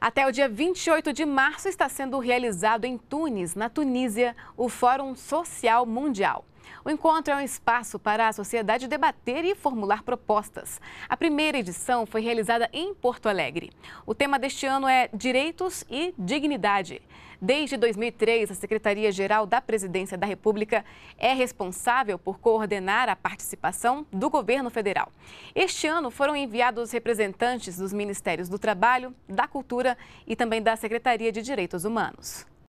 Até o dia 28 de março está sendo realizado em Tunis, na Tunísia, o Fórum Social Mundial. O encontro é um espaço para a sociedade debater e formular propostas. A primeira edição foi realizada em Porto Alegre. O tema deste ano é Direitos e Dignidade. Desde 2003, a Secretaria-Geral da Presidência da República é responsável por coordenar a participação do governo federal. Este ano foram enviados representantes dos Ministérios do Trabalho, da Cultura e também da Secretaria de Direitos Humanos.